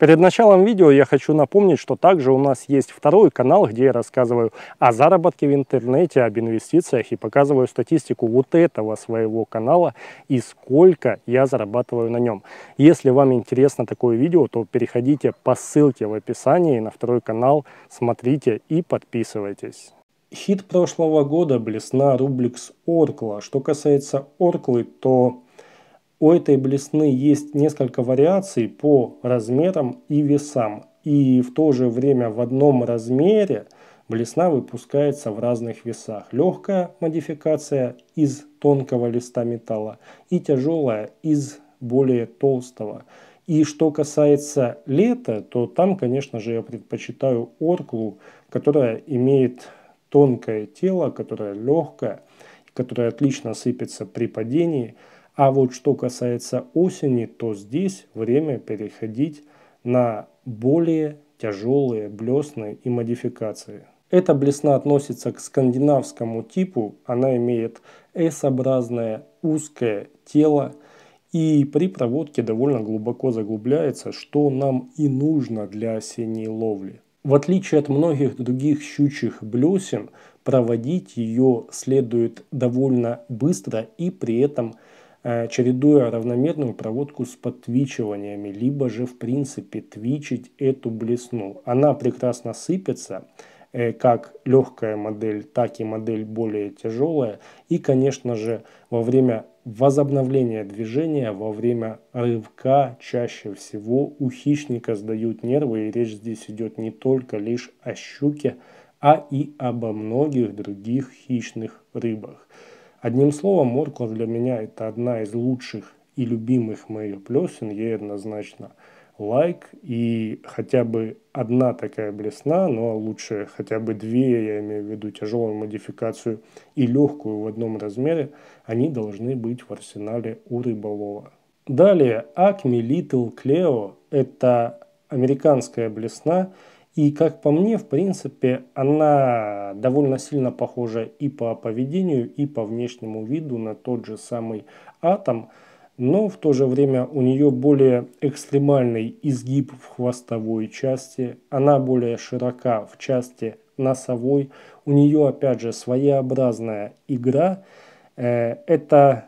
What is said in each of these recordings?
Перед началом видео я хочу напомнить, что также у нас есть второй канал, где я рассказываю о заработке в интернете, об инвестициях и показываю статистику вот этого своего канала и сколько я зарабатываю на нем. Если вам интересно такое видео, то переходите по ссылке в описании на второй канал, смотрите и подписывайтесь. Хит прошлого года блесна Рубликс Оркла. Что касается Орклы, то у этой блесны есть несколько вариаций по размерам и весам. И в то же время в одном размере блесна выпускается в разных весах. Легкая модификация из тонкого листа металла и тяжелая из более толстого. И что касается лета, то там, конечно же, я предпочитаю орклу, которая имеет тонкое тело, которое легкое, которое отлично сыпется при падении – а вот что касается осени, то здесь время переходить на более тяжелые блесны и модификации. Эта блесна относится к скандинавскому типу, она имеет S-образное узкое тело и при проводке довольно глубоко заглубляется, что нам и нужно для осенней ловли. В отличие от многих других щучьих блесен, проводить ее следует довольно быстро и при этом Э, чередуя равномерную проводку с подтвичиваниями, либо же в принципе твичить эту блесну. Она прекрасно сыпется, э, как легкая модель, так и модель более тяжелая. И, конечно же, во время возобновления движения, во время рывка чаще всего у хищника сдают нервы, и речь здесь идет не только лишь о щуке, а и обо многих других хищных рыбах. Одним словом, Моркор для меня это одна из лучших и любимых моих плесен, ей однозначно лайк и хотя бы одна такая блесна, но лучше хотя бы две, я имею в виду тяжелую модификацию и легкую в одном размере, они должны быть в арсенале у рыболова. Далее, Acme Little Cleo – это американская блесна, и, как по мне, в принципе, она довольно сильно похожа и по поведению, и по внешнему виду на тот же самый атом, но в то же время у нее более экстремальный изгиб в хвостовой части, она более широка в части носовой, у нее опять же своеобразная игра, э, это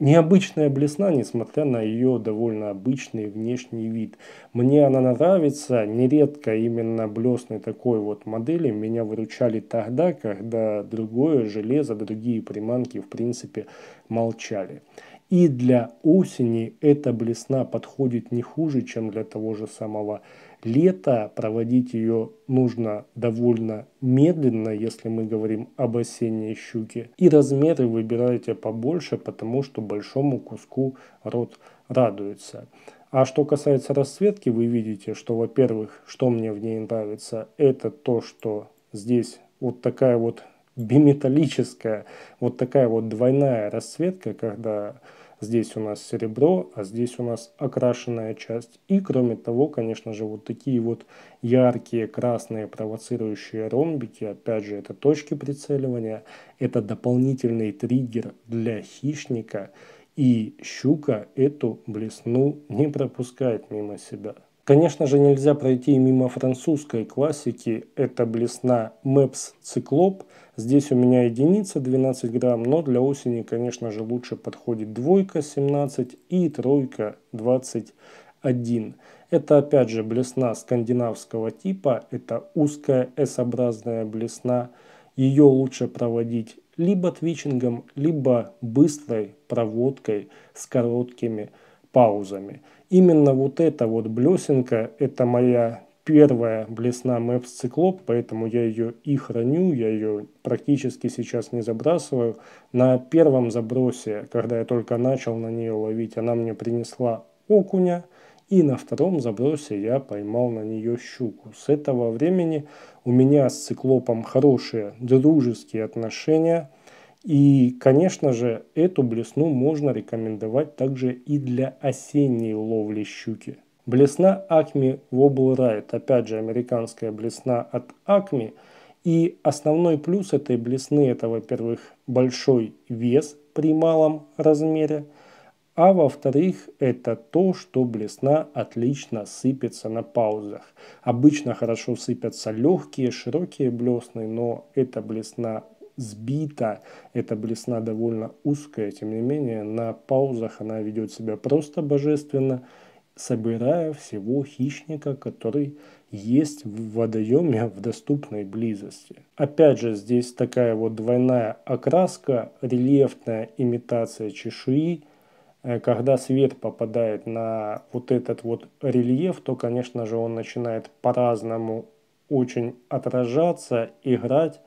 Необычная блесна, несмотря на ее довольно обычный внешний вид. Мне она нравится, нередко именно блесны такой вот модели меня выручали тогда, когда другое железо, другие приманки в принципе молчали. И для осени эта блесна подходит не хуже, чем для того же самого Лето проводить ее нужно довольно медленно, если мы говорим об осенней щуке. И размеры выбирайте побольше, потому что большому куску рот радуется. А что касается расцветки, вы видите, что, во-первых, что мне в ней нравится, это то, что здесь вот такая вот биметаллическая, вот такая вот двойная расцветка, когда Здесь у нас серебро, а здесь у нас окрашенная часть. И кроме того, конечно же, вот такие вот яркие красные провоцирующие ромбики. Опять же, это точки прицеливания. Это дополнительный триггер для хищника. И щука эту блесну не пропускает мимо себя. Конечно же, нельзя пройти мимо французской классики. Это блесна Maps Циклоп. Здесь у меня единица 12 грамм, но для осени, конечно же, лучше подходит двойка 17 и тройка 21. Это опять же блесна скандинавского типа. Это узкая S-образная блесна. Ее лучше проводить либо твичингом, либо быстрой проводкой с короткими паузами. Именно вот эта вот блесенка, это моя первая блесна Maps Циклоп, поэтому я ее и храню, я ее практически сейчас не забрасываю. На первом забросе, когда я только начал на нее ловить, она мне принесла окуня, и на втором забросе я поймал на нее щуку. С этого времени у меня с циклопом хорошие дружеские отношения. И, конечно же, эту блесну можно рекомендовать также и для осенней ловли щуки. Блесна Acme Wobble Right, опять же, американская блесна от Acme. И основной плюс этой блесны – это, во-первых, большой вес при малом размере, а во-вторых, это то, что блесна отлично сыпется на паузах. Обычно хорошо сыпятся легкие, широкие блесны, но эта блесна сбита. Эта блесна довольно узкая, тем не менее, на паузах она ведет себя просто божественно, собирая всего хищника, который есть в водоеме в доступной близости. Опять же, здесь такая вот двойная окраска, рельефная имитация чешуи. Э, когда свет попадает на вот этот вот рельеф, то, конечно же, он начинает по-разному очень отражаться, играть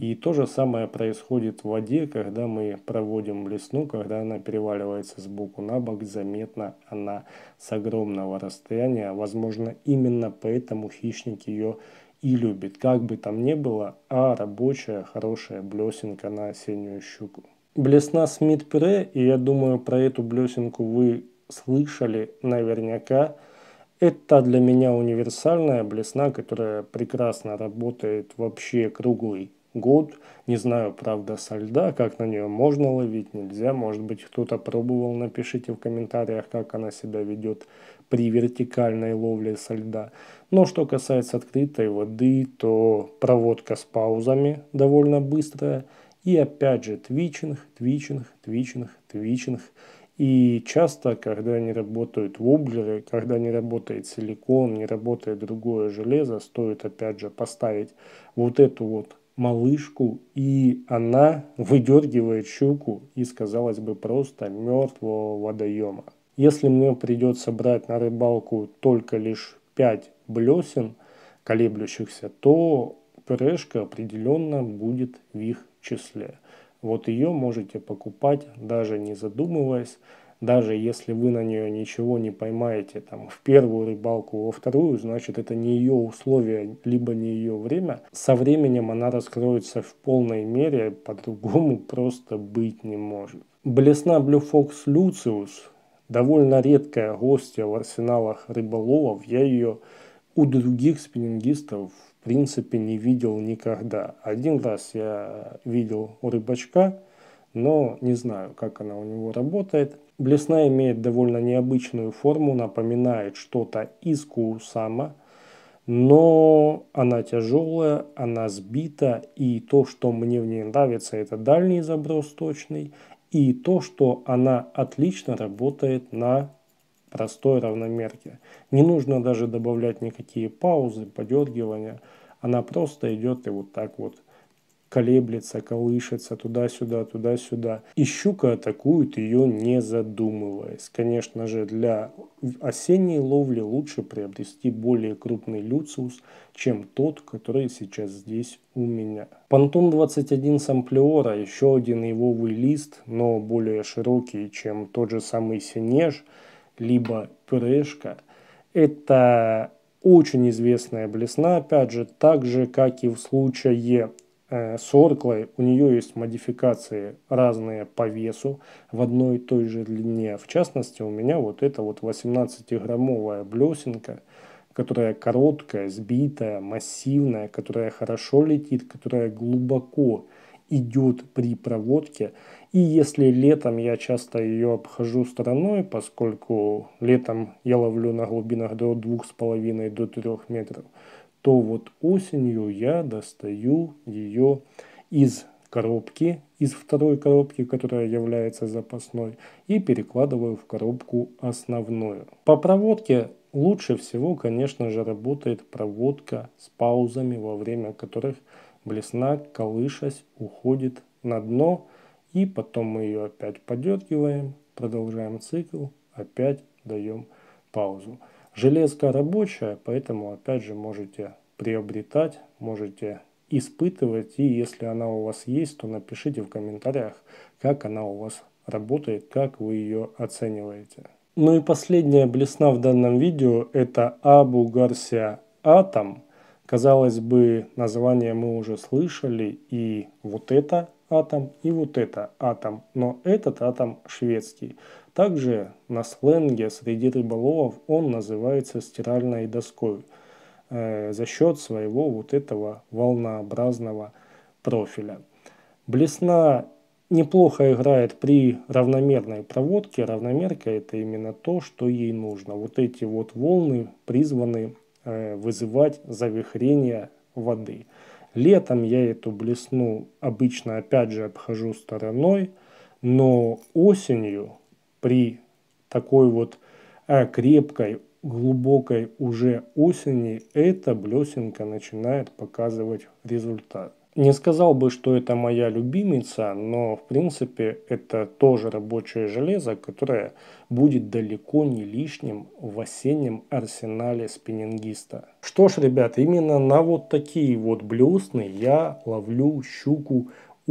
и то же самое происходит в воде, когда мы проводим блесну, когда она переваливается с боку на бок, заметно она с огромного расстояния. Возможно, именно поэтому хищник ее и любит. Как бы там ни было, а рабочая хорошая блесенка на осеннюю щуку. Блесна Смит-Пре, и я думаю, про эту блесенку вы слышали наверняка, это для меня универсальная блесна, которая прекрасно работает вообще круглый год. Не знаю, правда, со льда, как на нее можно ловить, нельзя. Может быть, кто-то пробовал, напишите в комментариях, как она себя ведет при вертикальной ловле со льда. Но что касается открытой воды, то проводка с паузами довольно быстрая. И опять же твичинг, твичинг, твичинг, твичинг. И часто, когда не работают воблеры, когда не работает силикон, не работает другое железо, стоит опять же поставить вот эту вот малышку, и она выдергивает щуку из, казалось бы, просто мертвого водоема. Если мне придется брать на рыбалку только лишь 5 блесен колеблющихся, то пюрешка определенно будет в их числе. Вот ее можете покупать, даже не задумываясь, даже если вы на нее ничего не поймаете там, в первую рыбалку, во вторую, значит это не ее условия, либо не ее время. Со временем она раскроется в полной мере, по-другому просто быть не может. Блесна Blue Fox Lucius довольно редкая гостья в арсеналах рыболовов. Я ее у других спиннингистов в принципе не видел никогда. Один раз я видел у рыбачка, но не знаю, как она у него работает. Блесна имеет довольно необычную форму, напоминает что-то из куусама но она тяжелая, она сбита, и то, что мне в ней нравится, это дальний заброс точный, и то, что она отлично работает на простой равномерке. Не нужно даже добавлять никакие паузы, подергивания, она просто идет и вот так вот – колеблется, колышется туда-сюда, туда-сюда. И щука атакует ее не задумываясь. Конечно же, для осенней ловли лучше приобрести более крупный люциус, чем тот, который сейчас здесь у меня. Понтон 21 Самплеора, еще один его лист, но более широкий, чем тот же самый синеж, либо пюрешка. Это очень известная блесна, опять же, так же, как и в случае Э, с Oracle у нее есть модификации разные по весу в одной и той же длине. В частности, у меня вот эта вот 18-граммовая блесенка, которая короткая, сбитая, массивная, которая хорошо летит, которая глубоко идет при проводке. И если летом я часто ее обхожу стороной, поскольку летом я ловлю на глубинах до 2,5 до 3 метров, то вот осенью я достаю ее из коробки, из второй коробки, которая является запасной, и перекладываю в коробку основную. По проводке лучше всего, конечно же, работает проводка с паузами, во время которых блесна, колышась, уходит на дно, и потом мы ее опять подергиваем, продолжаем цикл, опять даем паузу. Железка рабочая, поэтому опять же можете приобретать, можете испытывать. И если она у вас есть, то напишите в комментариях, как она у вас работает, как вы ее оцениваете. Ну и последняя блесна в данном видео это Абу Гарсия Атом. Казалось бы, название мы уже слышали, и вот это атом, и вот это атом, но этот атом шведский. Также на сленге среди рыболовов он называется стиральной доской э, за счет своего вот этого волнообразного профиля. Блесна неплохо играет при равномерной проводке. Равномерка это именно то, что ей нужно. Вот эти вот волны призваны э, вызывать завихрение воды. Летом я эту блесну обычно опять же обхожу стороной, но осенью при такой вот э, крепкой, глубокой уже осени эта блесенка начинает показывать результат. Не сказал бы, что это моя любимица, но в принципе это тоже рабочее железо, которое будет далеко не лишним в осеннем арсенале спиннингиста. Что ж, ребят, именно на вот такие вот блесны я ловлю щуку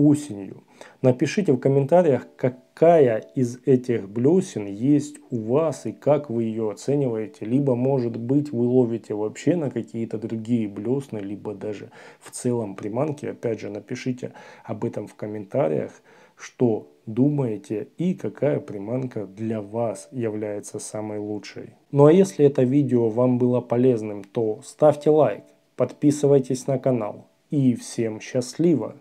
осенью. Напишите в комментариях, какая из этих блесен есть у вас и как вы ее оцениваете. Либо, может быть, вы ловите вообще на какие-то другие блесны, либо даже в целом приманки. Опять же, напишите об этом в комментариях, что думаете и какая приманка для вас является самой лучшей. Ну а если это видео вам было полезным, то ставьте лайк, подписывайтесь на канал и всем счастливо!